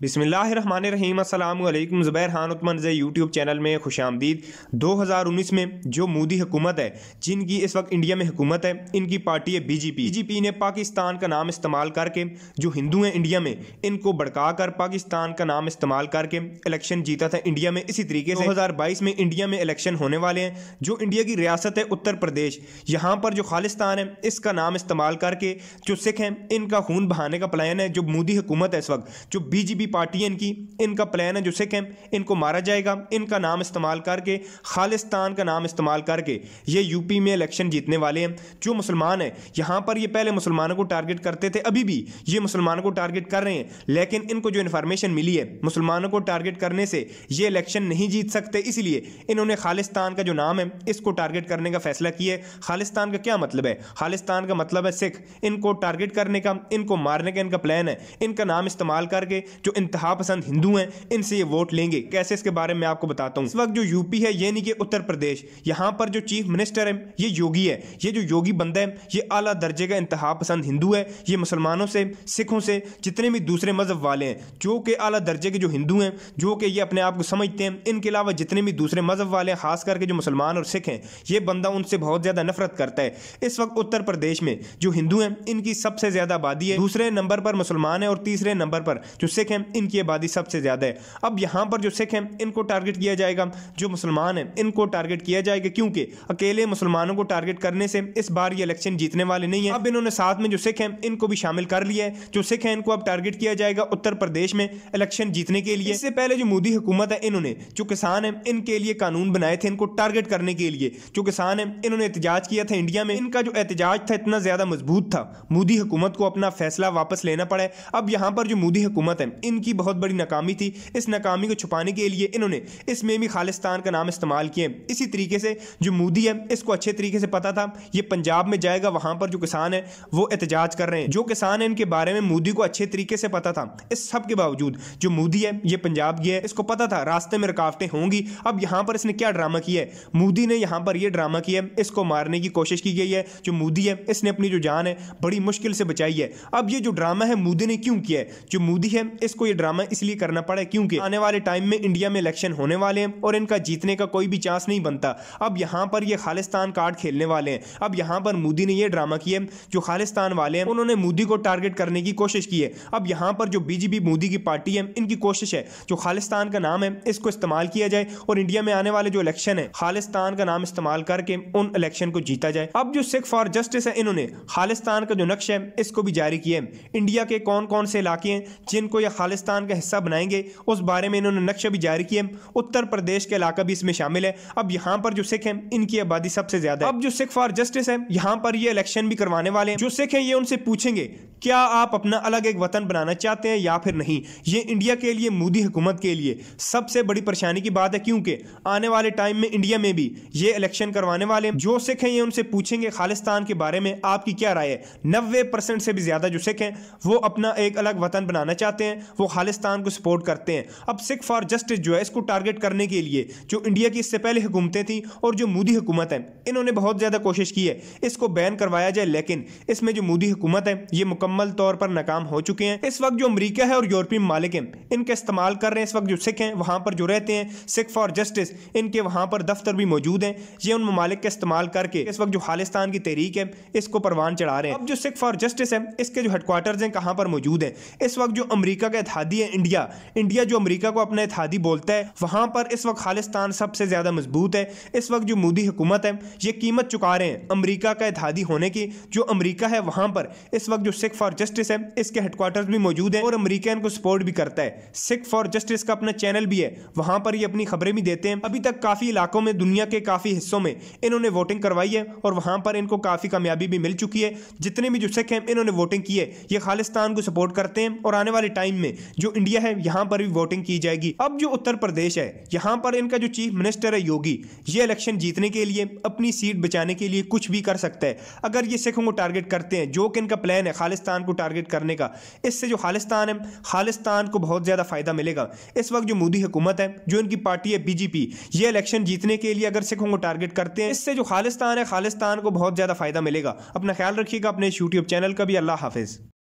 बिसमीम ज़ुबैर हान उत्मन जय यूट्यूब चैनल में खुश आमदीद दो हज़ार उन्नीस में जो मोदी हुकूमत है जिनकी इस वक्त इंडिया में हुकूमत है इनकी पार्टी है बीजेपी बीजेपी ने पाकिस्तान का नाम इस्तेमाल करके जो हिंदू हैं इंडिया में इनको भड़का कर पाकिस्तान का नाम इस्तेमाल करके इलेक्शन जीता था इंडिया में इसी तरीके से दो में इंडिया में इलेक्शन होने वाले हैं जो इंडिया की रियासत है उत्तर प्रदेश यहाँ पर जो खालिस्तान है इसका नाम इस्तेमाल करके जो सिख हैं इनका खून बहाने का प्लान है जो मोदी हुकूमत है इस वक्त जो बीजेपी भी पार्टी है इनकी इनका प्लान है जो सिख है इनको मारा जाएगा इनका नाम इस्तेमाल करके खालिस्तान का नाम इस्तेमाल करके ये यूपी में इलेक्शन जीतने वाले हैं जो मुसलमान हैं यहाँ पर ये पहले मुसलमानों को टारगेट करते थे अभी भी ये मुसलमानों को टारगेट कर रहे हैं लेकिन इनको जो इन्फॉर्मेशन मिली है मुसलमानों को टारगेट करने से ये इलेक्शन नहीं जीत सकते इसलिए इन्होंने खालिस्तान का जो नाम है इसको टारगेट करने का फैसला किया है खालिस्तान का क्या मतलब है खालिस्तान का मतलब है सिख इनको टारगेट करने का इनको मारने का इनका प्लान है इनका नाम इस्तेमाल करके जो इंतहा पसंद हिंदू हैं इनसे ये वोट लेंगे कैसे इसके बारे में आपको बताता हूँ इस वक्त जो यूपी है यानी कि उत्तर प्रदेश यहाँ पर जो चीफ मिनिस्टर है ये योगी है ये जो योगी बंदा है ये अला दर्जे का इंतहा पसंद हिंदू है ये मुसलमानों से सिखों से जितने भी दूसरे मजहब वाले हैं जो कि अला दर्जे के जो हिंदू हैं जो कि ये अपने आप को समझते हैं इनके अलावा जितने भी दूसरे मजहब वाले हैं खास करके जो मुसलमान और सिख हैं ये बंदा उनसे बहुत ज़्यादा नफरत करता है इस वक्त उत्तर प्रदेश में जो हिंदू हैं इनकी सबसे ज़्यादा आबादी है दूसरे नंबर पर मुसलमान है और तीसरे नंबर पर जो सिख हैं इनकी आबादी सबसे ज़्यादा है अब यहाँ पर जो सिख हैं इनको टारगेट किया जाएगा जो मुसलमान हैं इनको टारगेट किया जाएगा क्योंकि अकेले मुसलमानों को टारगेट करने से इस बार ये इलेक्शन जीतने वाले नहीं है अब इन्होंने साथ में जो सिख हैं इनको भी शामिल कर लिया है जो सिख हैं इनको अब टारगेट किया जाएगा उत्तर प्रदेश में इलेक्शन जीतने के लिए इससे पहले जो मोदी हुकूमत है इन्होंने जो किसान हैं इनके लिए कानून बनाए थे इनको टारगेट करने के लिए जो किसान हैं इन्होंने एहतजाज किया था इंडिया में इनका जो एहतजाज था इतना ज़्यादा मजबूत था मोदी हुकूमत को अपना फैसला वापस लेना पड़ा अब यहाँ पर जो मोदी हुकूमत है इन इनकी बहुत बड़ी नाकामी थी इस नाकामी को छुपाने के लिए इन्होंने इसमें भी खालिस्तान का नाम इस्तेमाल किए इसी तरीके से जो मोदी है इसको अच्छे तरीके से पता था ये पंजाब में जाएगा वहाँ पर जो किसान है वो एहतजाज कर रहे हैं जो किसान है इनके बारे में मोदी को अच्छे तरीके से पता था इस सब के बावजूद जो मोदी है ये पंजाब गया है इसको पता था रास्ते में रुकावटें होंगी अब यहाँ पर इसने क्या ड्रामा किया है मोदी ने यहाँ पर यह ड्रामा किया है इसको मारने की कोशिश की गई है जो मोदी है इसने अपनी जो जान है बड़ी मुश्किल से बचाई है अब ये जो ड्रामा है मोदी ने क्यों किया है जो मोदी है इसको ये ड्रामा इसलिए करना पड़ा क्योंकि आने वाले टाइम में इंडिया में इलेक्शन होने वाले हैं और इनका जीतने का कोई भी चांस नहीं बनता अब यहाँ पर ये खालिस्तान कार्ड खेलने वाले हैं अब यहाँ पर मोदी ने ये ड्रामा किया जो खालिस्तान वाले हैं उन्होंने मोदी को टारगेट करने की कोशिश की है अब यहाँ पर जो बीजेपी मोदी की पार्टी है इनकी कोशिश है जो खालिस्तान का नाम है इसको इस्तेमाल किया जाए और इंडिया में आने वाले जो इलेक्शन है खालिस्तान का नाम इस्तेमाल करके उन इलेक्शन को जीता जाए अब जो सिख फॉर जस्टिस है इन्होंने खालिस्तान का जो नक्शा है इसको भी जारी किया है इंडिया के कौन कौन से इलाके हैं जिनको यह खालिस्तान खालिस्तान का हिस्सा बनाएंगे उस बारे में इन्होंने नक्शा भी जारी किया उत्तर प्रदेश का इलाका भी इसमें शामिल है अब यहाँ पर जो सिख हैं इनकी आबादी सबसे ज्यादा अब जो सिख फॉर जस्टिस है यहाँ पर ये इलेक्शन भी करवाने वाले हैं जो सिख हैं ये उनसे पूछेंगे क्या आप अपना अलग एक वतन बनाना चाहते हैं या फिर नहीं ये इंडिया के लिए मोदी हुकूमत के लिए सबसे बड़ी परेशानी की बात है क्योंकि आने वाले टाइम में इंडिया में भी ये इलेक्शन करवाने वाले जो सिख हैं ये उनसे पूछेंगे खालिस्तान के बारे में आपकी क्या राय है नब्बे परसेंट से भी ज्यादा जो सिख हैं वो अपना एक अलग वतन बनाना चाहते हैं वो खालिस्तान को सपोर्ट करते हैं अब सिख फॉर जस्टिस जो है इसको टारगेट करने के लिए जो इंडिया की इससे पहले हुकूमतें थी और जो मोदी हुकूमत है इन्होंने बहुत ज़्यादा कोशिश की है इसको बैन करवाया जाए लेकिन इसमें जो मोदी हुकूमत है ये मुकम्मल तौर पर नाकाम हो चुके हैं इस वक्त जो अमरीका है और यूरोपीय मालिक हैं इनके इस्तेमाल कर रहे हैं इस वक्त जो सिख हैं वहाँ पर जो रहते हैं सिख फॉर जस्टिस इनके वहाँ पर दफ्तर भी मौजूद हैं ये उन ममालिक का इस्तेमाल करके इस वक्त जो खालिस्तान की तहरीक है इसको परवान चढ़ा रहे हैं अब जो सिख फॉर जस्टिस है इसके जो हेडक्वार्टर्स हैं कहाँ पर मौजूद हैं इस वक्त जो अमरीका का इतिहादी है इंडिया इंडिया जो अमरीका को अपना इतिहादी बोलता है वहाँ पर इस वक्त खालिस्तान सबसे ज़्यादा मजबूत है इस वक्त जो मोदी हुकूमत है ये कीमत चुका रहे हैं अमरीका का इतिहादी होने की जो अमरीका है वहाँ पर इस वक्त जो सिख फॉर जस्टिस है इसके हेडक्वार्टर भी मौजूद हैं और अमरीका इनको सपोर्ट भी करता है सिख फॉर जस्टिस का अपना चैनल भी है वहाँ पर ये अपनी खबरें भी देते हैं अभी तक काफ़ी इलाकों में दुनिया के काफ़ी हिस्सों में इन्होंने वोटिंग करवाई है और वहाँ पर इनको काफ़ी कामयाबी भी मिल चुकी है जितने भी जो सिख हैं इन्होंने वोटिंग की है ये खालिस्तान को सपोर्ट करते हैं और आने वाले टाइम में जो इंडिया है यहां पर भी वोटिंग की जाएगी अब जो उत्तर प्रदेश है यहां पर इनका जो चीफ मिनिस्टर है योगी ये इलेक्शन जीतने के लिए अपनी सीट बचाने के लिए कुछ भी कर सकता है अगर ये सिखों को टारगेट करते हैं जो कि इनका प्लान है खालिस्तान को टारगेट करने का इससे जो खालिस्तान है खालिस्तान को बहुत ज़्यादा फ़ायदा मिलेगा इस वक्त जो मोदी हुकूमत है जो इनकी पार्टी है बीजेपी ये इलेक्शन जीतने के लिए अगर सिखों को टारगेट करते हैं इससे जो खालिस्तान है खालिस्तान को बहुत ज़्यादा फ़ायदा मिलेगा अपना ख्याल रखिएगा अपने यूट्यूब चैनल का भी अल्लाह हाफिज़